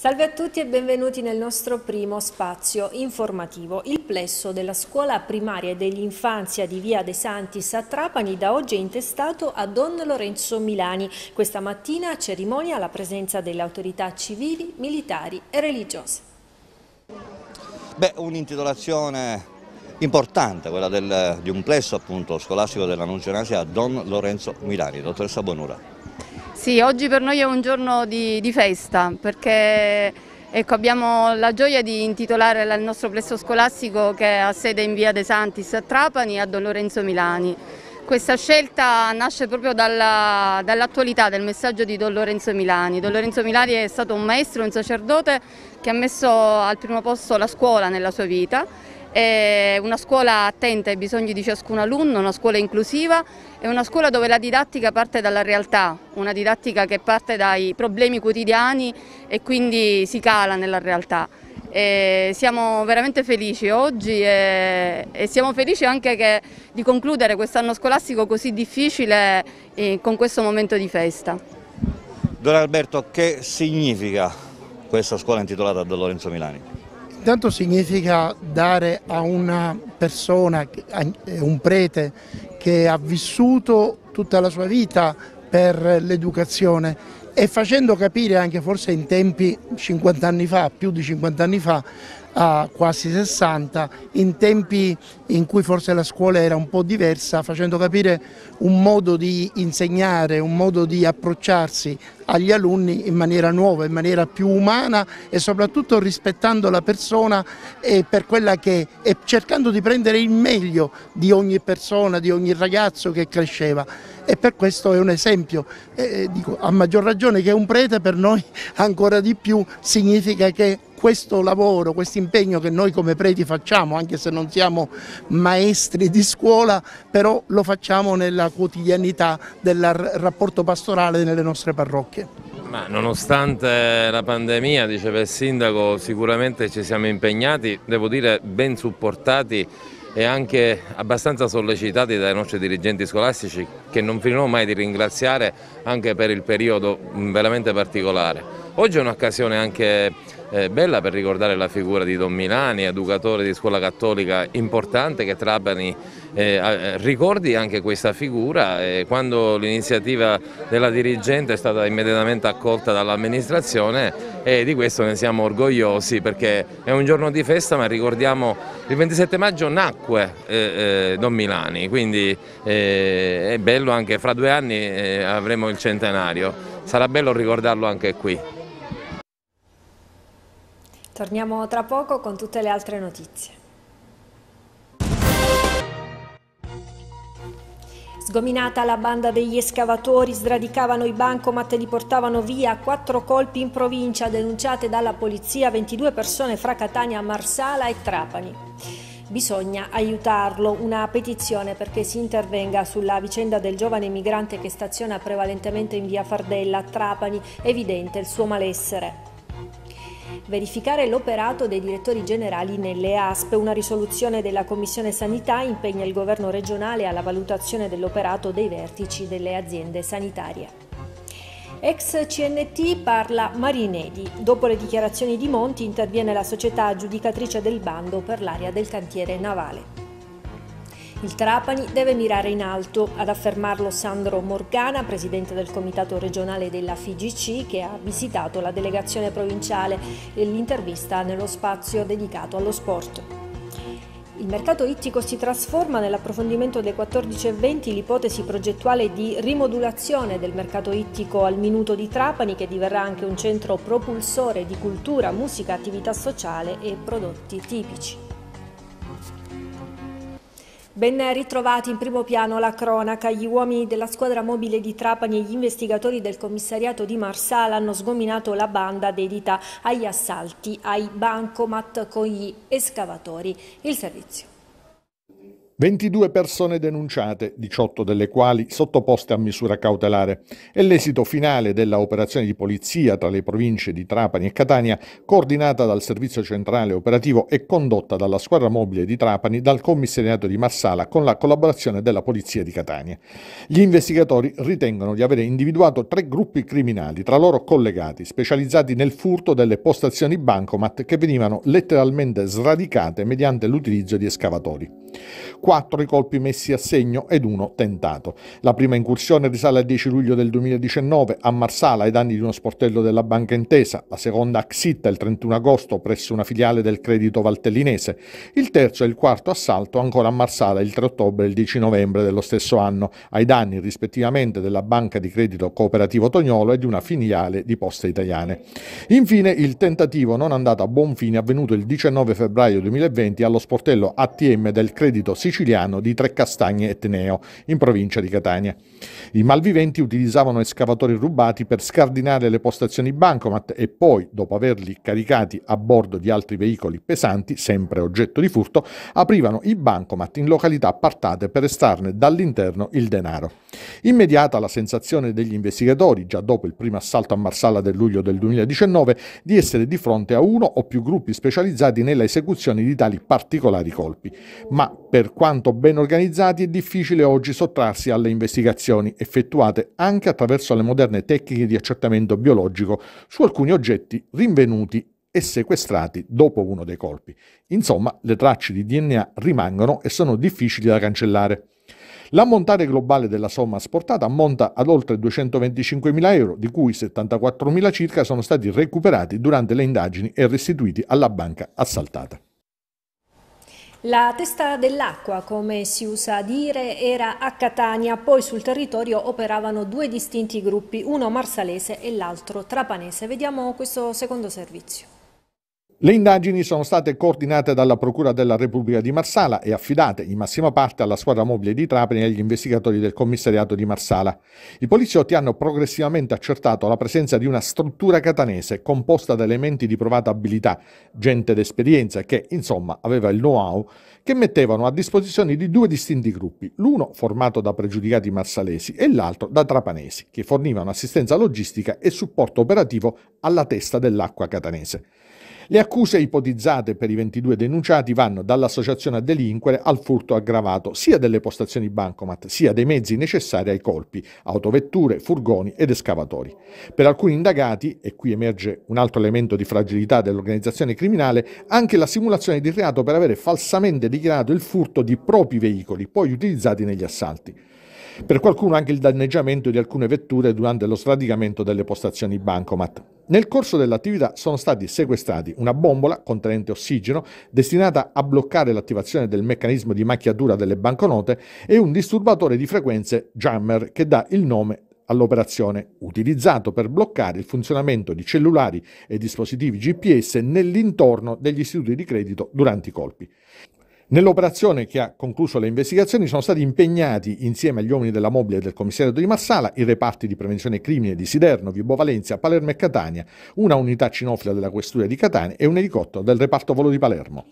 Salve a tutti e benvenuti nel nostro primo spazio informativo. Il plesso della scuola primaria e dell'infanzia di Via De Santis a Trapani da oggi è intestato a Don Lorenzo Milani. Questa mattina cerimonia alla presenza delle autorità civili, militari e religiose. Beh, un'intitolazione importante, quella del, di un plesso appunto scolastico della Nunzionanza a Don Lorenzo Milani. Dottoressa Bonura. Sì, oggi per noi è un giorno di, di festa perché ecco, abbiamo la gioia di intitolare il nostro plesso scolastico che ha sede in via De Santis a Trapani a Don Lorenzo Milani. Questa scelta nasce proprio dall'attualità dall del messaggio di Don Lorenzo Milani. Don Lorenzo Milani è stato un maestro, un sacerdote che ha messo al primo posto la scuola nella sua vita è una scuola attenta ai bisogni di ciascun alunno, una scuola inclusiva, è una scuola dove la didattica parte dalla realtà, una didattica che parte dai problemi quotidiani e quindi si cala nella realtà. E siamo veramente felici oggi e, e siamo felici anche che, di concludere quest'anno scolastico così difficile eh, con questo momento di festa. Don Alberto, che significa questa scuola intitolata a Don Lorenzo Milani? Intanto significa dare a una persona, eh, un prete che ha vissuto tutta la sua vita per l'educazione e facendo capire anche forse in tempi 50 anni fa, più di 50 anni fa, a quasi 60 in tempi in cui forse la scuola era un po' diversa, facendo capire un modo di insegnare, un modo di approcciarsi agli alunni in maniera nuova, in maniera più umana e soprattutto rispettando la persona e per quella che è cercando di prendere il meglio di ogni persona, di ogni ragazzo che cresceva e per questo è un esempio, eh, dico, a maggior ragione che un prete per noi ancora di più significa che questo lavoro, questo impegno che noi come preti facciamo, anche se non siamo maestri di scuola, però lo facciamo nella quotidianità del rapporto pastorale nelle nostre parrocchie. Ma nonostante la pandemia, diceva il sindaco, sicuramente ci siamo impegnati, devo dire ben supportati e anche abbastanza sollecitati dai nostri dirigenti scolastici che non finirò mai di ringraziare anche per il periodo veramente particolare. Oggi è un'occasione anche eh, bella per ricordare la figura di Don Milani, educatore di scuola cattolica importante che Trapani eh, eh, ricordi anche questa figura eh, quando l'iniziativa della dirigente è stata immediatamente accolta dall'amministrazione e di questo ne siamo orgogliosi perché è un giorno di festa ma ricordiamo il 27 maggio nacque eh, eh, Don Milani quindi eh, è bello anche fra due anni avremo il centenario sarà bello ricordarlo anche qui Torniamo tra poco con tutte le altre notizie. Sgominata la banda degli escavatori, sradicavano i bancomat e li portavano via. Quattro colpi in provincia denunciate dalla polizia, 22 persone fra Catania, Marsala e Trapani. Bisogna aiutarlo, una petizione perché si intervenga sulla vicenda del giovane migrante che staziona prevalentemente in via Fardella a Trapani, evidente il suo malessere verificare l'operato dei direttori generali nelle ASP. Una risoluzione della Commissione Sanità impegna il governo regionale alla valutazione dell'operato dei vertici delle aziende sanitarie. Ex CNT parla Marinelli. Dopo le dichiarazioni di Monti interviene la società aggiudicatrice del bando per l'area del cantiere navale. Il Trapani deve mirare in alto, ad affermarlo Sandro Morgana, presidente del comitato regionale della FIGC, che ha visitato la delegazione provinciale e l'intervista nello spazio dedicato allo sport. Il mercato ittico si trasforma nell'approfondimento dei 14 14.20 l'ipotesi progettuale di rimodulazione del mercato ittico al minuto di Trapani che diverrà anche un centro propulsore di cultura, musica, attività sociale e prodotti tipici. Ben ritrovati in primo piano la cronaca. Gli uomini della squadra mobile di Trapani e gli investigatori del commissariato di Marsala hanno sgominato la banda dedita agli assalti ai bancomat con gli escavatori. Il servizio. 22 persone denunciate, 18 delle quali sottoposte a misura cautelare e l'esito finale dell'operazione di polizia tra le province di Trapani e Catania, coordinata dal Servizio Centrale Operativo e condotta dalla squadra mobile di Trapani dal commissariato di Marsala con la collaborazione della Polizia di Catania. Gli investigatori ritengono di avere individuato tre gruppi criminali tra loro collegati, specializzati nel furto delle postazioni bancomat che venivano letteralmente sradicate mediante l'utilizzo di escavatori. 4 i colpi messi a segno ed uno tentato. La prima incursione risale al 10 luglio del 2019 a Marsala ai danni di uno sportello della Banca Intesa, la seconda a Xitta il 31 agosto presso una filiale del Credito Valtellinese, il terzo e il quarto assalto ancora a Marsala il 3 ottobre e il 10 novembre dello stesso anno ai danni rispettivamente della Banca di Credito Cooperativo Tognolo e di una filiale di Poste Italiane. Infine il tentativo non andato a buon fine avvenuto il 19 febbraio 2020 allo sportello ATM del Credito credito siciliano di Trecastagne e Teneo, in provincia di Catania. I malviventi utilizzavano escavatori rubati per scardinare le postazioni bancomat e poi, dopo averli caricati a bordo di altri veicoli pesanti, sempre oggetto di furto, aprivano i bancomat in località appartate per estarne dall'interno il denaro. Immediata la sensazione degli investigatori, già dopo il primo assalto a Marsala del luglio del 2019, di essere di fronte a uno o più gruppi specializzati nella esecuzione di tali particolari colpi. Ma per quanto ben organizzati è difficile oggi sottrarsi alle investigazioni effettuate anche attraverso le moderne tecniche di accertamento biologico su alcuni oggetti rinvenuti e sequestrati dopo uno dei colpi. Insomma, le tracce di DNA rimangono e sono difficili da cancellare. L'ammontare globale della somma asportata ammonta ad oltre 225.000 euro, di cui 74.000 circa sono stati recuperati durante le indagini e restituiti alla banca assaltata. La testa dell'acqua, come si usa a dire, era a Catania, poi sul territorio operavano due distinti gruppi, uno marsalese e l'altro trapanese. Vediamo questo secondo servizio. Le indagini sono state coordinate dalla Procura della Repubblica di Marsala e affidate in massima parte alla squadra mobile di Trapani e agli investigatori del commissariato di Marsala. I poliziotti hanno progressivamente accertato la presenza di una struttura catanese composta da elementi di provata abilità, gente d'esperienza che, insomma, aveva il know-how, che mettevano a disposizione di due distinti gruppi, l'uno formato da pregiudicati marsalesi e l'altro da trapanesi, che fornivano assistenza logistica e supporto operativo alla testa dell'acqua catanese. Le accuse ipotizzate per i 22 denunciati vanno dall'associazione a delinquere al furto aggravato sia delle postazioni bancomat sia dei mezzi necessari ai colpi, autovetture, furgoni ed escavatori. Per alcuni indagati, e qui emerge un altro elemento di fragilità dell'organizzazione criminale, anche la simulazione di reato per avere falsamente dichiarato il furto di propri veicoli, poi utilizzati negli assalti per qualcuno anche il danneggiamento di alcune vetture durante lo sradicamento delle postazioni bancomat. Nel corso dell'attività sono stati sequestrati una bombola contenente ossigeno destinata a bloccare l'attivazione del meccanismo di macchiatura delle banconote e un disturbatore di frequenze jammer che dà il nome all'operazione, utilizzato per bloccare il funzionamento di cellulari e dispositivi GPS nell'intorno degli istituti di credito durante i colpi. Nell'operazione che ha concluso le investigazioni sono stati impegnati insieme agli uomini della mobile del commissariato di Marsala i reparti di prevenzione crimine di Siderno, Vibo Valencia, Palermo e Catania, una unità cinofila della questura di Catania e un elicottero del reparto volo di Palermo.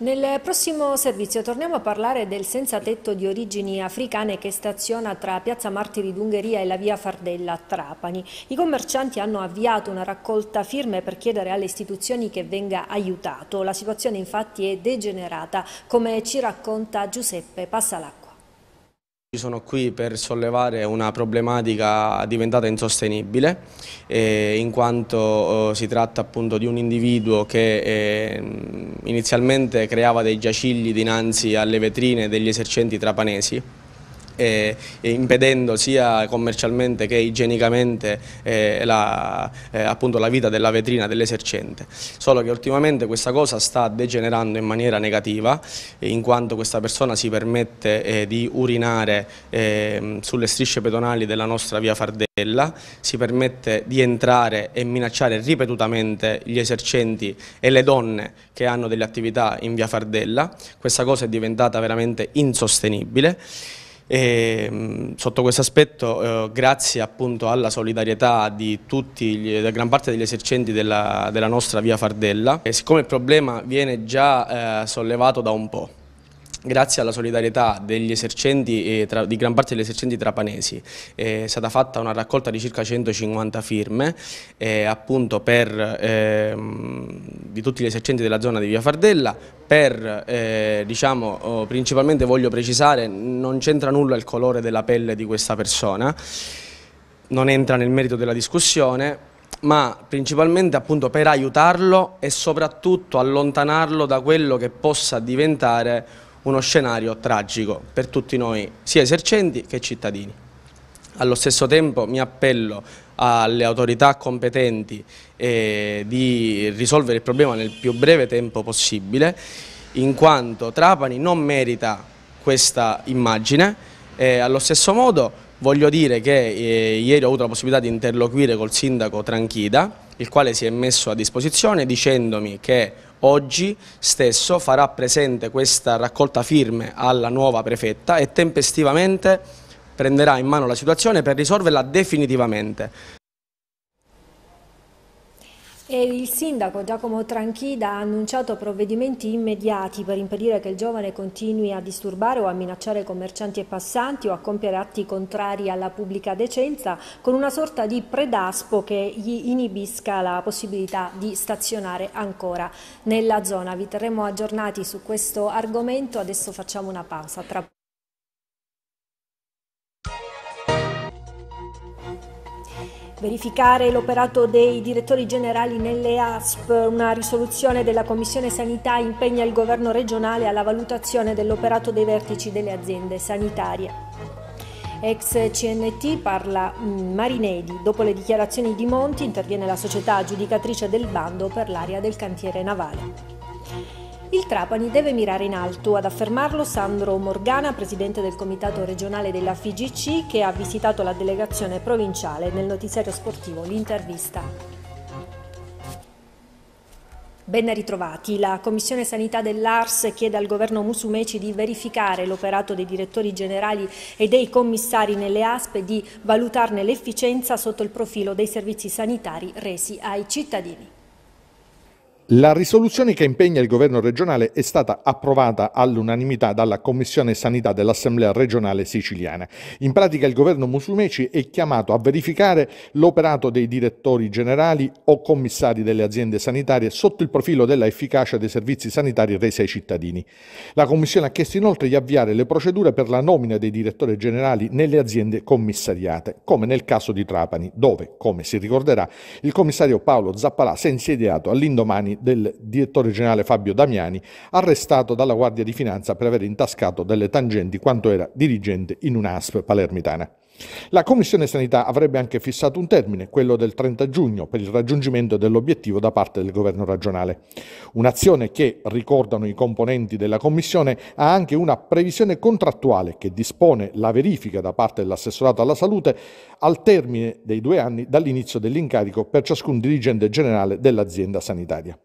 Nel prossimo servizio torniamo a parlare del senza tetto di origini africane che staziona tra Piazza Martiri d'Ungheria e la via Fardella a Trapani. I commercianti hanno avviato una raccolta firme per chiedere alle istituzioni che venga aiutato. La situazione infatti è degenerata, come ci racconta Giuseppe Passalacqua. Sono qui per sollevare una problematica diventata insostenibile eh, in quanto eh, si tratta appunto di un individuo che eh, inizialmente creava dei giacigli dinanzi alle vetrine degli esercenti trapanesi eh, impedendo sia commercialmente che igienicamente eh, la, eh, appunto la vita della vetrina dell'esercente. Solo che ultimamente questa cosa sta degenerando in maniera negativa in quanto questa persona si permette eh, di urinare ehm, sulle strisce pedonali della nostra via Fardella, si permette di entrare e minacciare ripetutamente gli esercenti e le donne che hanno delle attività in via Fardella, questa cosa è diventata veramente insostenibile. E, mm, sotto questo aspetto, eh, grazie appunto alla solidarietà di tutti, gli, da gran parte degli esercenti della, della nostra via Fardella, e siccome il problema viene già eh, sollevato da un po', Grazie alla solidarietà degli esercenti, di gran parte degli esercenti trapanesi è stata fatta una raccolta di circa 150 firme eh, appunto per, ehm, di tutti gli esercenti della zona di Via Fardella per, eh, diciamo, oh, principalmente voglio precisare, non c'entra nulla il colore della pelle di questa persona, non entra nel merito della discussione, ma principalmente appunto per aiutarlo e soprattutto allontanarlo da quello che possa diventare un uno scenario tragico per tutti noi, sia esercenti che cittadini. Allo stesso tempo mi appello alle autorità competenti eh, di risolvere il problema nel più breve tempo possibile, in quanto Trapani non merita questa immagine. Eh, allo stesso modo voglio dire che eh, ieri ho avuto la possibilità di interloquire col sindaco Tranchida, il quale si è messo a disposizione dicendomi che oggi stesso farà presente questa raccolta firme alla nuova prefetta e tempestivamente prenderà in mano la situazione per risolverla definitivamente. E il sindaco Giacomo Tranchida ha annunciato provvedimenti immediati per impedire che il giovane continui a disturbare o a minacciare commercianti e passanti o a compiere atti contrari alla pubblica decenza con una sorta di predaspo che gli inibisca la possibilità di stazionare ancora nella zona. Vi terremo aggiornati su questo argomento, adesso facciamo una pausa. Tra... verificare l'operato dei direttori generali nelle ASP, una risoluzione della Commissione Sanità impegna il governo regionale alla valutazione dell'operato dei vertici delle aziende sanitarie. Ex CNT parla mm, Marinedi. Dopo le dichiarazioni di Monti interviene la società aggiudicatrice del bando per l'area del cantiere navale. Il Trapani deve mirare in alto, ad affermarlo Sandro Morgana, presidente del comitato regionale della FIGC, che ha visitato la delegazione provinciale nel notiziario sportivo L'Intervista. Ben ritrovati. La Commissione Sanità dell'Ars chiede al governo Musumeci di verificare l'operato dei direttori generali e dei commissari nelle ASP e di valutarne l'efficienza sotto il profilo dei servizi sanitari resi ai cittadini. La risoluzione che impegna il governo regionale è stata approvata all'unanimità dalla Commissione Sanità dell'Assemblea regionale siciliana. In pratica il governo Musumeci è chiamato a verificare l'operato dei direttori generali o commissari delle aziende sanitarie sotto il profilo della efficacia dei servizi sanitari resi ai cittadini. La Commissione ha chiesto inoltre di avviare le procedure per la nomina dei direttori generali nelle aziende commissariate, come nel caso di Trapani, dove, come si ricorderà, il commissario Paolo Zappalà si è insediato all'indomani del direttore generale Fabio Damiani, arrestato dalla Guardia di Finanza per aver intascato delle tangenti quanto era dirigente in un'ASP palermitana. La Commissione Sanità avrebbe anche fissato un termine, quello del 30 giugno, per il raggiungimento dell'obiettivo da parte del governo regionale. Un'azione che, ricordano i componenti della Commissione, ha anche una previsione contrattuale che dispone la verifica da parte dell'assessorato alla salute al termine dei due anni dall'inizio dell'incarico per ciascun dirigente generale dell'azienda sanitaria.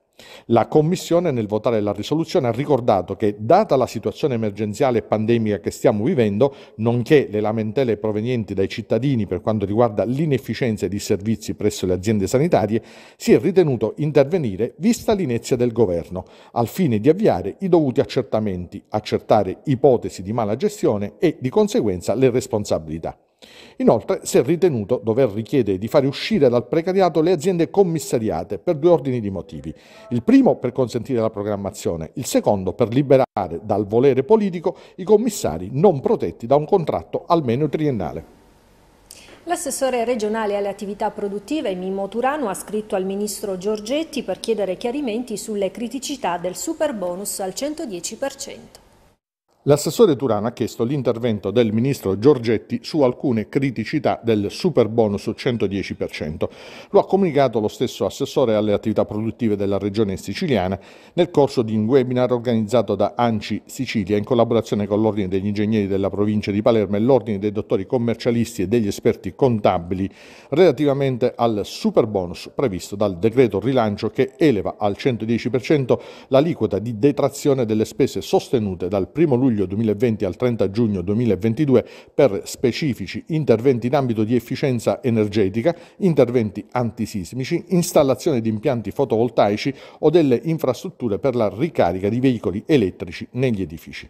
La Commissione nel votare la risoluzione ha ricordato che, data la situazione emergenziale e pandemica che stiamo vivendo, nonché le lamentele provenienti dai cittadini per quanto riguarda l'inefficienza di servizi presso le aziende sanitarie, si è ritenuto intervenire vista l'inezia del Governo, al fine di avviare i dovuti accertamenti, accertare ipotesi di mala gestione e, di conseguenza, le responsabilità. Inoltre si è ritenuto dover richiedere di fare uscire dal precariato le aziende commissariate per due ordini di motivi. Il primo per consentire la programmazione, il secondo per liberare dal volere politico i commissari non protetti da un contratto almeno triennale. L'assessore regionale alle attività produttive Mimmo Turano ha scritto al ministro Giorgetti per chiedere chiarimenti sulle criticità del super bonus al 110%. L'assessore Turano ha chiesto l'intervento del ministro Giorgetti su alcune criticità del super bonus 110%. Lo ha comunicato lo stesso assessore alle attività produttive della regione siciliana nel corso di un webinar organizzato da ANCI Sicilia in collaborazione con l'Ordine degli Ingegneri della provincia di Palermo e l'Ordine dei Dottori Commercialisti e degli Esperti Contabili relativamente al super bonus previsto dal decreto rilancio che eleva al 110% l'aliquota di detrazione delle spese sostenute dal 1 luglio luglio 2020 al 30 giugno 2022 per specifici interventi in ambito di efficienza energetica, interventi antisismici, installazione di impianti fotovoltaici o delle infrastrutture per la ricarica di veicoli elettrici negli edifici.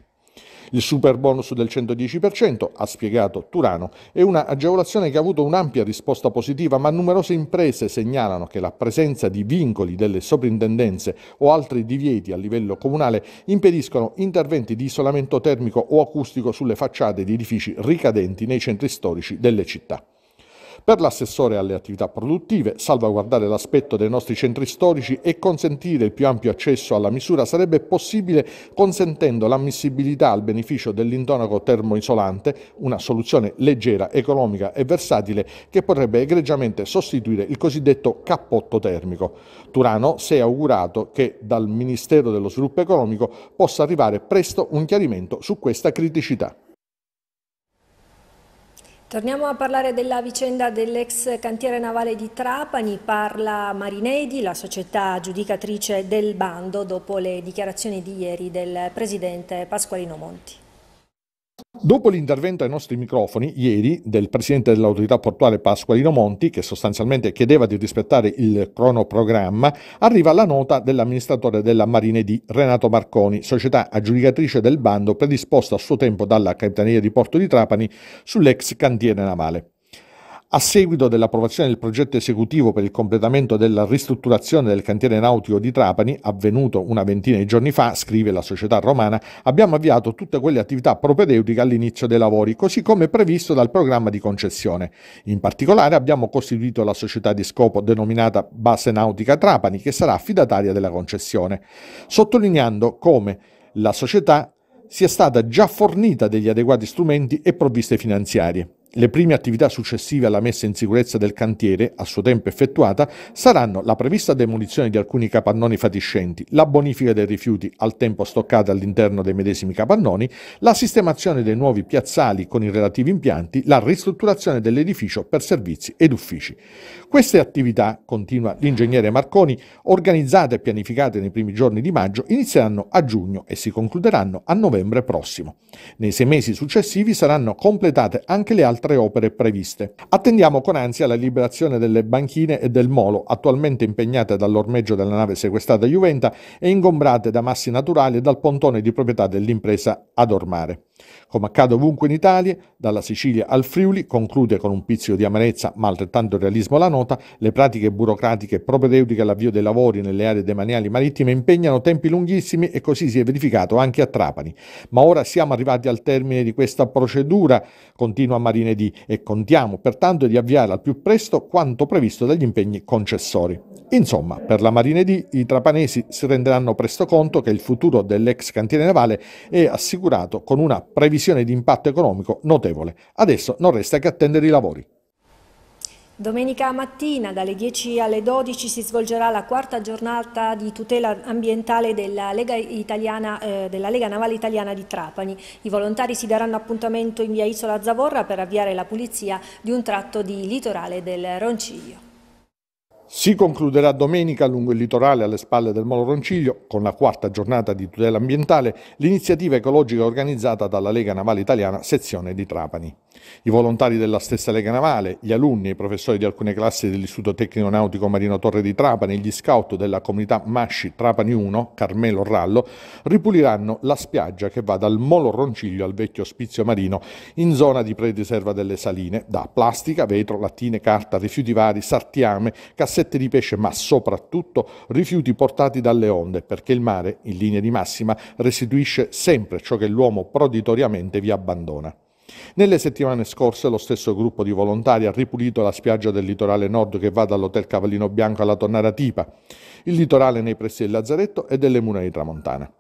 Il super bonus del 110%, ha spiegato Turano, è un'agevolazione che ha avuto un'ampia risposta positiva, ma numerose imprese segnalano che la presenza di vincoli delle soprintendenze o altri divieti a livello comunale impediscono interventi di isolamento termico o acustico sulle facciate di edifici ricadenti nei centri storici delle città. Per l'assessore alle attività produttive, salvaguardare l'aspetto dei nostri centri storici e consentire il più ampio accesso alla misura sarebbe possibile consentendo l'ammissibilità al beneficio dell'intonaco termoisolante, una soluzione leggera, economica e versatile che potrebbe egregiamente sostituire il cosiddetto cappotto termico. Turano si è augurato che dal Ministero dello Sviluppo Economico possa arrivare presto un chiarimento su questa criticità. Torniamo a parlare della vicenda dell'ex cantiere navale di Trapani, parla Marinedi, la società giudicatrice del bando, dopo le dichiarazioni di ieri del presidente Pasqualino Monti. Dopo l'intervento ai nostri microfoni, ieri, del presidente dell'autorità portuale Pasqualino Monti, che sostanzialmente chiedeva di rispettare il cronoprogramma, arriva la nota dell'amministratore della Marine di Renato Marconi, società aggiudicatrice del bando predisposto a suo tempo dalla Capitaneria di Porto di Trapani sull'ex cantiere navale. A seguito dell'approvazione del progetto esecutivo per il completamento della ristrutturazione del cantiere nautico di Trapani, avvenuto una ventina di giorni fa, scrive la società romana, abbiamo avviato tutte quelle attività propedeutiche all'inizio dei lavori, così come previsto dal programma di concessione. In particolare abbiamo costituito la società di scopo denominata Base Nautica Trapani, che sarà affidataria della concessione, sottolineando come la società sia stata già fornita degli adeguati strumenti e provviste finanziarie. Le prime attività successive alla messa in sicurezza del cantiere, a suo tempo effettuata, saranno la prevista demolizione di alcuni capannoni fatiscenti, la bonifica dei rifiuti al tempo stoccati all'interno dei medesimi capannoni, la sistemazione dei nuovi piazzali con i relativi impianti, la ristrutturazione dell'edificio per servizi ed uffici. Queste attività, continua l'ingegnere Marconi, organizzate e pianificate nei primi giorni di maggio, inizieranno a giugno e si concluderanno a novembre prossimo. Nei sei mesi successivi saranno completate anche le altre altre opere previste. Attendiamo con ansia la liberazione delle banchine e del molo, attualmente impegnate dall'ormeggio della nave sequestrata Juventa e ingombrate da massi naturali e dal pontone di proprietà dell'impresa Adormare. Come accade ovunque in Italia, dalla Sicilia al Friuli, conclude con un pizzico di amarezza ma altrettanto realismo la nota, le pratiche burocratiche propedeutiche all'avvio dei lavori nelle aree demaniali marittime impegnano tempi lunghissimi e così si è verificato anche a Trapani. Ma ora siamo arrivati al termine di questa procedura, continua Marina e, e contiamo pertanto di avviare al più presto quanto previsto dagli impegni concessori. Insomma, per la Marina di i trapanesi si renderanno presto conto che il futuro dell'ex cantiere navale è assicurato con una previsione di impatto economico notevole. Adesso non resta che attendere i lavori. Domenica mattina dalle 10 alle 12 si svolgerà la quarta giornata di tutela ambientale della Lega, Italiana, eh, della Lega, Navale Italiana di Trapani. I volontari si daranno appuntamento in via Isola Zavorra per avviare la pulizia di un tratto di litorale del Roncilio. Si concluderà domenica lungo il litorale alle spalle del Molo Ronciglio, con la quarta giornata di tutela ambientale, l'iniziativa ecologica organizzata dalla Lega Navale Italiana, sezione di Trapani. I volontari della stessa Lega Navale, gli alunni e i professori di alcune classi dell'Istituto Tecnico Nautico Marino Torre di Trapani e gli scout della comunità Masci Trapani 1, Carmelo Rallo, ripuliranno la spiaggia che va dal Molo Ronciglio al vecchio ospizio marino in zona di prediserva delle saline, da plastica, vetro, lattine, carta, rifiuti vari, sartiame, cassetti cassette di pesce, ma soprattutto rifiuti portati dalle onde, perché il mare, in linea di massima, restituisce sempre ciò che l'uomo proditoriamente vi abbandona. Nelle settimane scorse lo stesso gruppo di volontari ha ripulito la spiaggia del litorale nord che va dall'Hotel Cavallino Bianco alla Tonnara Tipa, il litorale nei pressi del Lazzaretto e delle Mura di Tramontana.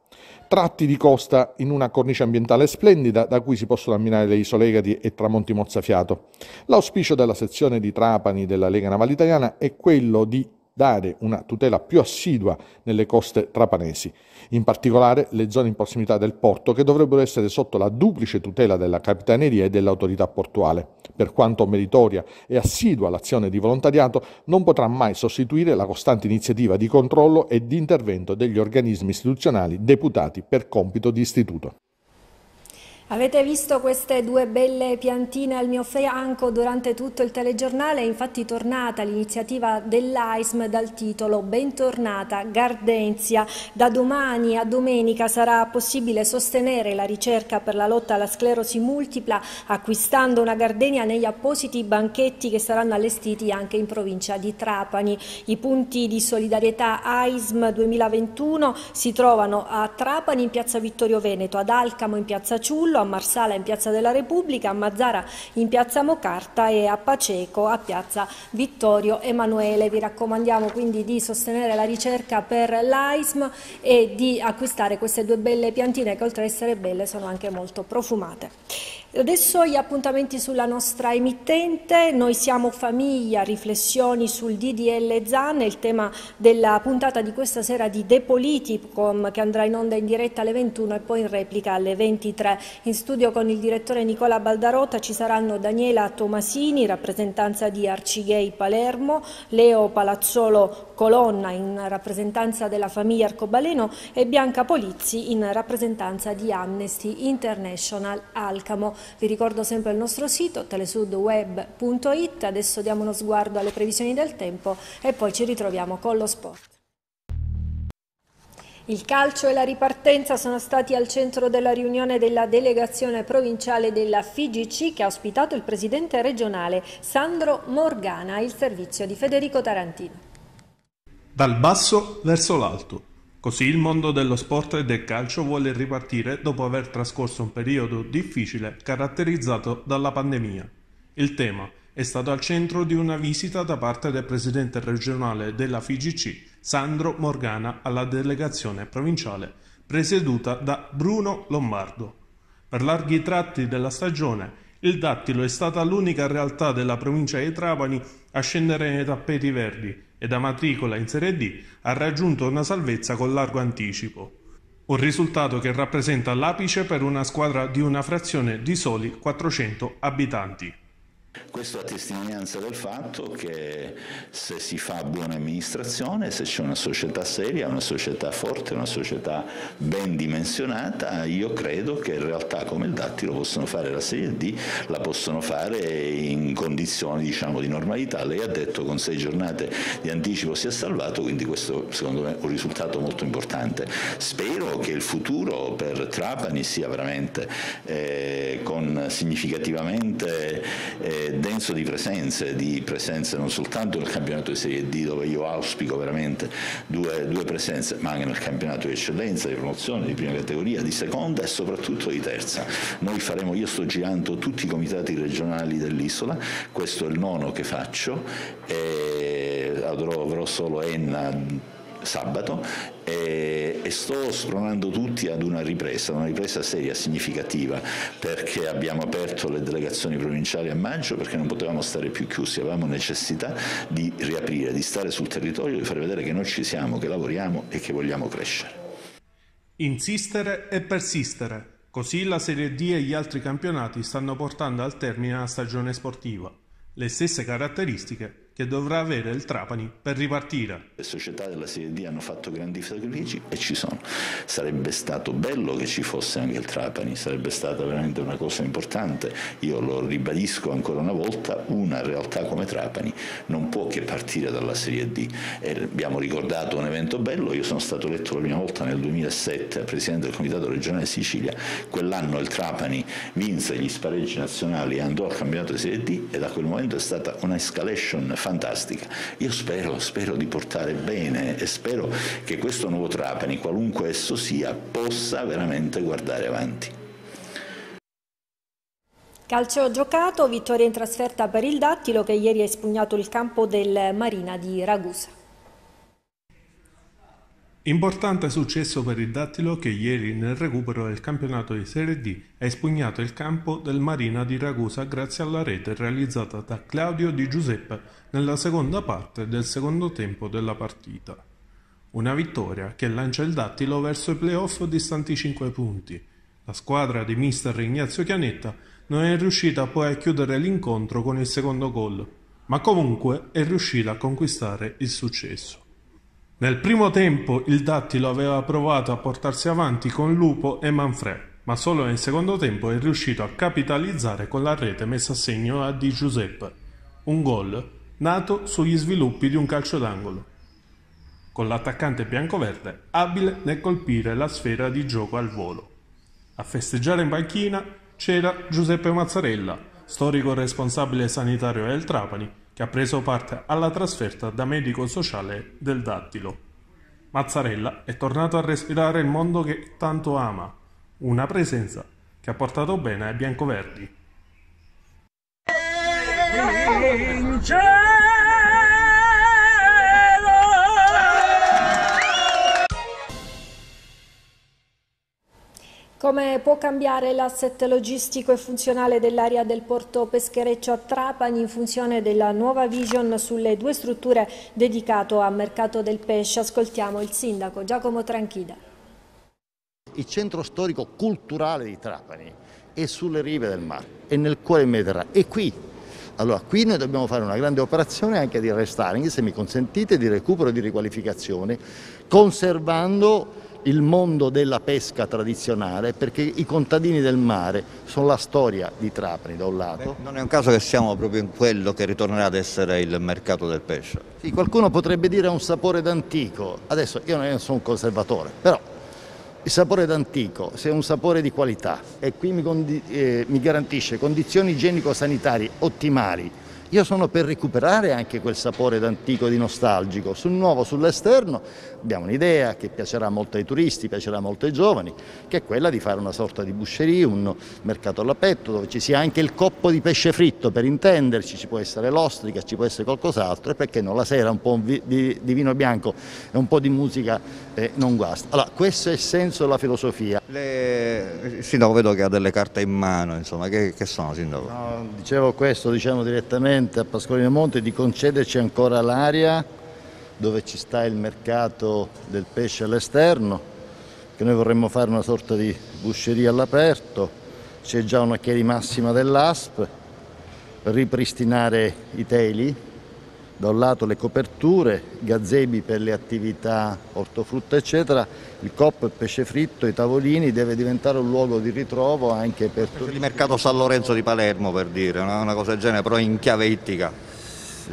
Tratti di costa in una cornice ambientale splendida da cui si possono ammirare le isole Egadi e Tramonti Mozzafiato. L'auspicio della sezione di Trapani della Lega Navale Italiana è quello di dare una tutela più assidua nelle coste trapanesi, in particolare le zone in prossimità del porto che dovrebbero essere sotto la duplice tutela della Capitaneria e dell'autorità portuale. Per quanto meritoria e assidua l'azione di volontariato, non potrà mai sostituire la costante iniziativa di controllo e di intervento degli organismi istituzionali deputati per compito di istituto. Avete visto queste due belle piantine al mio fianco durante tutto il telegiornale? È infatti tornata l'iniziativa dell'AISM dal titolo Bentornata Gardenzia. Da domani a domenica sarà possibile sostenere la ricerca per la lotta alla sclerosi multipla acquistando una gardenia negli appositi banchetti che saranno allestiti anche in provincia di Trapani. I punti di solidarietà AISM 2021 si trovano a Trapani in piazza Vittorio Veneto, ad Alcamo in piazza Ciullo, sullo, a Marsala in Piazza della Repubblica, a Mazzara in Piazza Mocarta e a Paceco a Piazza Vittorio Emanuele. Vi raccomandiamo quindi di sostenere la ricerca per l'AISM e di acquistare queste due belle piantine che oltre ad essere belle sono anche molto profumate. Adesso gli appuntamenti sulla nostra emittente, noi siamo famiglia, riflessioni sul DDL ZAN, il tema della puntata di questa sera di De Politicum che andrà in onda in diretta alle 21 e poi in replica alle 23. In studio con il direttore Nicola Baldarota ci saranno Daniela Tomasini, rappresentanza di Arcigay Palermo, Leo Palazzolo Colonna in rappresentanza della famiglia Arcobaleno e Bianca Polizzi in rappresentanza di Amnesty International Alcamo vi ricordo sempre il nostro sito telesudweb.it, adesso diamo uno sguardo alle previsioni del tempo e poi ci ritroviamo con lo sport. Il calcio e la ripartenza sono stati al centro della riunione della delegazione provinciale della FIGC che ha ospitato il presidente regionale Sandro Morgana il servizio di Federico Tarantino. Dal basso verso l'alto. Così il mondo dello sport e del calcio vuole ripartire dopo aver trascorso un periodo difficile caratterizzato dalla pandemia. Il tema è stato al centro di una visita da parte del presidente regionale della FIGC, Sandro Morgana, alla delegazione provinciale, presieduta da Bruno Lombardo. Per larghi tratti della stagione, il dattilo è stata l'unica realtà della provincia di Trapani a scendere nei tappeti verdi ed a matricola in Serie D ha raggiunto una salvezza con largo anticipo. Un risultato che rappresenta l'apice per una squadra di una frazione di soli 400 abitanti. Questo a testimonianza del fatto che se si fa buona amministrazione, se c'è una società seria, una società forte, una società ben dimensionata, io credo che in realtà come il Datti lo possono fare la serie D, la possono fare in condizioni diciamo, di normalità. Lei ha detto che con sei giornate di anticipo si è salvato, quindi questo secondo me è un risultato molto importante. Spero che il futuro per Trapani sia veramente eh, con significativamente... Eh, denso di presenze, di presenze non soltanto nel campionato di Serie D dove io auspico veramente due, due presenze, ma anche nel campionato di eccellenza, di promozione, di prima categoria, di seconda e soprattutto di terza. Noi faremo, io sto girando tutti i comitati regionali dell'isola, questo è il nono che faccio, avrò, avrò solo Enna sabato e, e, sto spronando tutti ad una ripresa, una ripresa seria, significativa, perché abbiamo aperto le delegazioni provinciali a maggio perché non potevamo stare più chiusi, avevamo necessità di riaprire, di stare sul territorio, di far vedere che noi ci siamo, che lavoriamo e che vogliamo crescere. Insistere e persistere. Così la Serie D e gli altri campionati stanno portando al termine la stagione sportiva. Le stesse caratteristiche che dovrà avere il Trapani per ripartire. Le società della Serie D hanno fatto grandi sacrifici e ci sono. Sarebbe stato bello che ci fosse anche il Trapani, sarebbe stata veramente una cosa importante. Io lo ribadisco ancora una volta, una realtà come Trapani non può che partire dalla Serie D. E abbiamo ricordato un evento bello, io sono stato eletto la prima volta nel 2007 Presidente del Comitato regionale Sicilia, quell'anno il Trapani vinse gli spareggi nazionali e andò al campionato di Serie D e da quel momento è stata una escalation fantastica. Io spero, spero di portare bene e spero che questo nuovo Trapani, qualunque esso sia, possa veramente guardare avanti. Calcio giocato, vittoria in trasferta per il Dattilo che ieri ha espugnato il campo del Marina di Ragusa. Importante successo per il Dattilo che ieri nel recupero del campionato di Serie D ha espugnato il campo del Marina di Ragusa grazie alla rete realizzata da Claudio Di Giuseppe nella seconda parte del secondo tempo della partita. Una vittoria che lancia il dattilo verso i playoff distanti 5 punti. La squadra di mister Ignazio Chianetta non è riuscita poi a chiudere l'incontro con il secondo gol, ma comunque è riuscita a conquistare il successo. Nel primo tempo il dattilo aveva provato a portarsi avanti con Lupo e Manfred, ma solo nel secondo tempo è riuscito a capitalizzare con la rete messa a segno a Di Giuseppe. Un gol nato sugli sviluppi di un calcio d'angolo, con l'attaccante biancoverde abile nel colpire la sfera di gioco al volo. A festeggiare in panchina c'era Giuseppe Mazzarella, storico responsabile sanitario del Trapani, che ha preso parte alla trasferta da medico sociale del Dattilo. Mazzarella è tornato a respirare il mondo che tanto ama, una presenza che ha portato bene ai biancoverdi in cielo. Come può cambiare l'asset logistico e funzionale dell'area del porto peschereccio a Trapani in funzione della nuova vision sulle due strutture dedicato al mercato del pesce? Ascoltiamo il sindaco Giacomo Tranchida il centro storico culturale di Trapani è sulle rive del mare, è nel cuore del Mediterraneo, è qui allora qui noi dobbiamo fare una grande operazione anche di restyling, se mi consentite, di recupero e di riqualificazione, conservando il mondo della pesca tradizionale perché i contadini del mare sono la storia di Trapani da un lato. Beh, non è un caso che siamo proprio in quello che ritornerà ad essere il mercato del pesce. Sì, qualcuno potrebbe dire ha un sapore d'antico, adesso io non sono un conservatore, però il sapore d'antico, se è un sapore di qualità e qui mi, eh, mi garantisce condizioni igienico-sanitarie ottimali, io sono per recuperare anche quel sapore d'antico, di nostalgico, sul nuovo, sull'esterno, abbiamo un'idea che piacerà molto ai turisti, piacerà molto ai giovani, che è quella di fare una sorta di busceria, un mercato all'aperto dove ci sia anche il coppo di pesce fritto per intenderci, ci può essere l'ostrica, ci può essere qualcos'altro e perché no, la sera un po' di, di vino bianco e un po' di musica eh, non guasta. Allora, questo è il senso della filosofia. Le... Il sindaco vedo che ha delle carte in mano, insomma, che, che sono sindaco? No, dicevo questo, diciamo direttamente a Pasqualino Monte di concederci ancora l'aria dove ci sta il mercato del pesce all'esterno, che noi vorremmo fare una sorta di busceria all'aperto, c'è già una chieri massima dell'ASP, ripristinare i teli, da un lato le coperture, gazebi per le attività ortofrutta eccetera, il COP, pesce fritto, i tavolini deve diventare un luogo di ritrovo anche per... Il mercato San Lorenzo di Palermo per dire, una cosa del genere, però in chiave ittica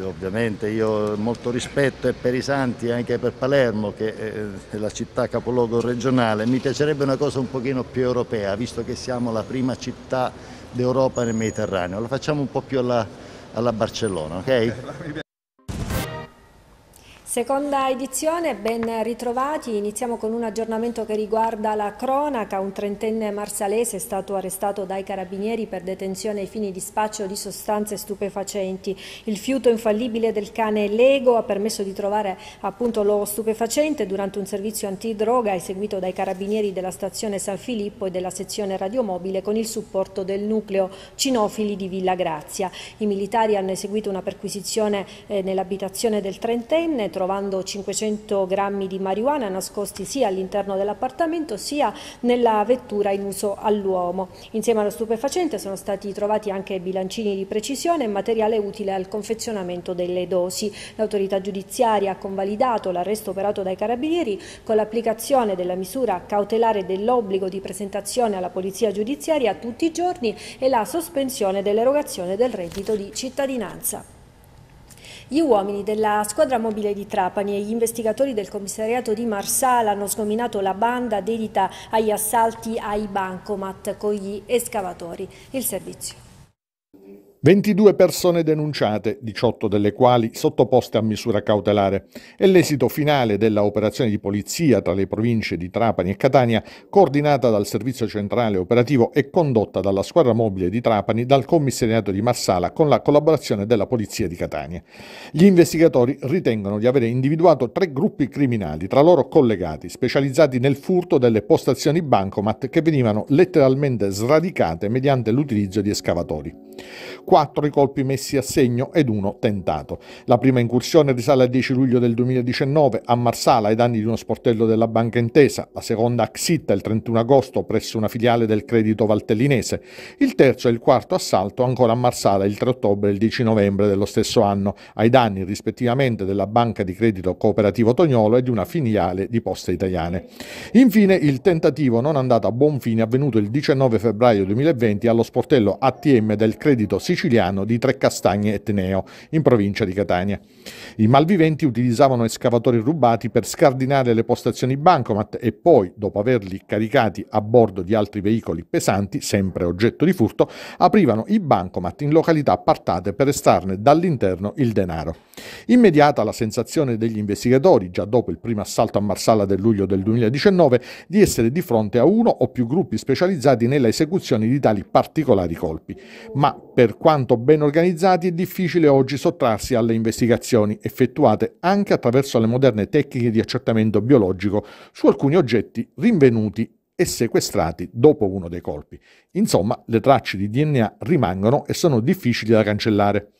ovviamente io molto rispetto per i santi e anche per Palermo che eh, è la città capoluogo regionale, mi piacerebbe una cosa un pochino più europea visto che siamo la prima città d'Europa nel Mediterraneo, la facciamo un po' più alla, alla Barcellona, ok? Seconda edizione, ben ritrovati. Iniziamo con un aggiornamento che riguarda la cronaca. Un trentenne marsalese è stato arrestato dai carabinieri per detenzione ai fini di spaccio di sostanze stupefacenti. Il fiuto infallibile del cane Lego ha permesso di trovare appunto lo stupefacente durante un servizio antidroga eseguito dai carabinieri della stazione San Filippo e della sezione radiomobile con il supporto del nucleo Cinofili di Villa Grazia. I militari hanno eseguito una perquisizione eh, nell'abitazione del trentenne trovando 500 grammi di marijuana nascosti sia all'interno dell'appartamento sia nella vettura in uso all'uomo. Insieme allo stupefacente sono stati trovati anche bilancini di precisione e materiale utile al confezionamento delle dosi. L'autorità giudiziaria ha convalidato l'arresto operato dai carabinieri con l'applicazione della misura cautelare dell'obbligo di presentazione alla polizia giudiziaria tutti i giorni e la sospensione dell'erogazione del reddito di cittadinanza. Gli uomini della squadra mobile di Trapani e gli investigatori del commissariato di Marsala hanno sgominato la banda dedita agli assalti ai bancomat con gli escavatori. Il servizio. 22 persone denunciate, 18 delle quali sottoposte a misura cautelare È l'esito finale dell'operazione di polizia tra le province di Trapani e Catania, coordinata dal Servizio Centrale Operativo e condotta dalla squadra mobile di Trapani dal commissariato di Marsala con la collaborazione della Polizia di Catania. Gli investigatori ritengono di avere individuato tre gruppi criminali tra loro collegati, specializzati nel furto delle postazioni bancomat che venivano letteralmente sradicate mediante l'utilizzo di escavatori. 4 i colpi messi a segno ed uno tentato. La prima incursione risale al 10 luglio del 2019 a Marsala ai danni di uno sportello della Banca Intesa, la seconda a Xitta il 31 agosto presso una filiale del Credito Valtellinese, il terzo e il quarto assalto ancora a Marsala il 3 ottobre e il 10 novembre dello stesso anno ai danni rispettivamente della Banca di Credito Cooperativo Tognolo e di una filiale di Poste Italiane. Infine il tentativo non andato a buon fine avvenuto il 19 febbraio 2020 allo sportello ATM del Credito Siciliano siciliano di Trecastagne e Teneo, in provincia di Catania. I malviventi utilizzavano escavatori rubati per scardinare le postazioni bancomat e poi, dopo averli caricati a bordo di altri veicoli pesanti, sempre oggetto di furto, aprivano i bancomat in località appartate per estrarne dall'interno il denaro. Immediata la sensazione degli investigatori, già dopo il primo assalto a Marsala del luglio del 2019, di essere di fronte a uno o più gruppi specializzati nella esecuzione di tali particolari colpi. Ma per quanto quanto ben organizzati è difficile oggi sottrarsi alle investigazioni effettuate anche attraverso le moderne tecniche di accertamento biologico su alcuni oggetti rinvenuti e sequestrati dopo uno dei colpi. Insomma, le tracce di DNA rimangono e sono difficili da cancellare.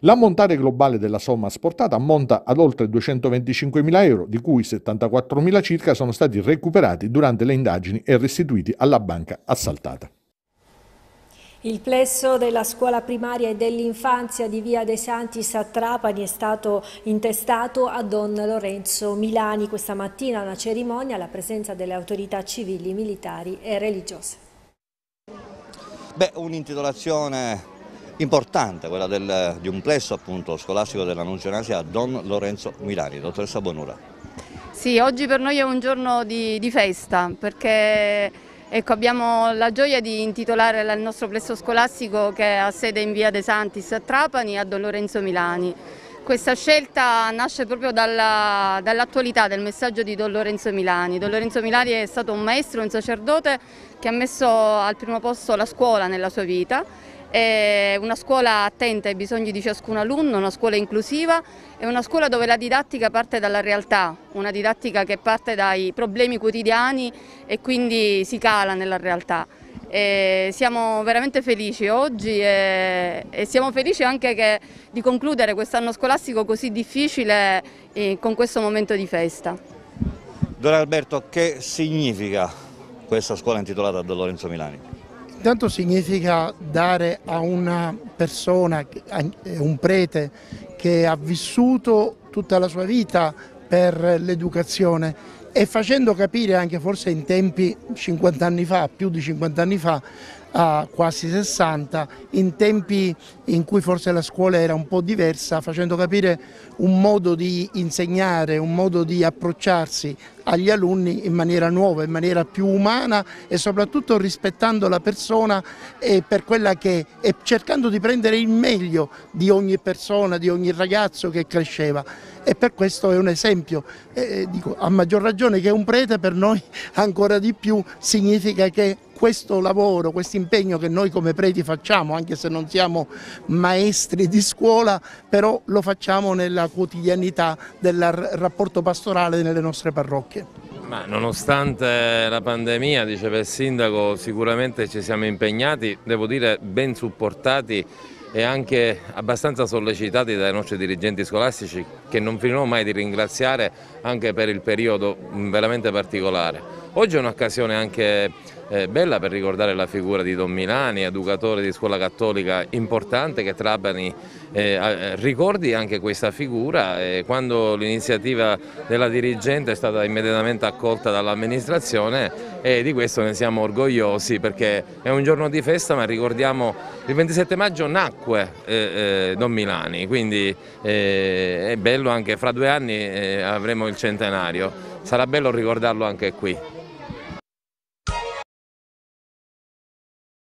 L'ammontare globale della somma asportata ammonta ad oltre 225.000 euro, di cui 74.000 circa sono stati recuperati durante le indagini e restituiti alla banca assaltata. Il plesso della scuola primaria e dell'infanzia di Via dei Santi a Trapani è stato intestato a Don Lorenzo Milani. Questa mattina una cerimonia alla presenza delle autorità civili, militari e religiose. Beh, un'intitolazione importante, quella del, di un plesso appunto scolastico della Nunzionanza a Don Lorenzo Milani. Dottoressa Bonura. Sì, oggi per noi è un giorno di, di festa perché Ecco, abbiamo la gioia di intitolare il nostro plesso scolastico che ha sede in via De Santis a Trapani a Don Lorenzo Milani. Questa scelta nasce proprio dall'attualità dall del messaggio di Don Lorenzo Milani. Don Lorenzo Milani è stato un maestro, un sacerdote che ha messo al primo posto la scuola nella sua vita è una scuola attenta ai bisogni di ciascun alunno, una scuola inclusiva, è una scuola dove la didattica parte dalla realtà, una didattica che parte dai problemi quotidiani e quindi si cala nella realtà. E siamo veramente felici oggi e, e siamo felici anche che, di concludere quest'anno scolastico così difficile con questo momento di festa. Don Alberto, che significa questa scuola intitolata a Don Lorenzo Milani? Intanto significa dare a una persona, eh, un prete che ha vissuto tutta la sua vita per l'educazione e facendo capire anche forse in tempi 50 anni fa, più di 50 anni fa, a quasi 60 in tempi in cui forse la scuola era un po' diversa, facendo capire un modo di insegnare, un modo di approcciarsi agli alunni in maniera nuova, in maniera più umana e soprattutto rispettando la persona e per quella che è cercando di prendere il meglio di ogni persona, di ogni ragazzo che cresceva e per questo è un esempio, eh, eh dico, a maggior ragione che un prete per noi ancora di più significa che questo lavoro, questo impegno che noi come preti facciamo, anche se non siamo maestri di scuola, però lo facciamo nella quotidianità del rapporto pastorale nelle nostre parrocchie. Ma nonostante la pandemia, diceva il sindaco, sicuramente ci siamo impegnati, devo dire ben supportati e anche abbastanza sollecitati dai nostri dirigenti scolastici che non finirò mai di ringraziare anche per il periodo veramente particolare. Oggi è un'occasione anche eh, bella per ricordare la figura di Don Milani, educatore di scuola cattolica importante che Trabani eh, eh, ricordi anche questa figura eh, quando l'iniziativa della dirigente è stata immediatamente accolta dall'amministrazione e di questo ne siamo orgogliosi perché è un giorno di festa ma ricordiamo il 27 maggio nacque eh, eh, Don Milani quindi è bello anche fra due anni avremo il centenario sarà bello ricordarlo anche qui.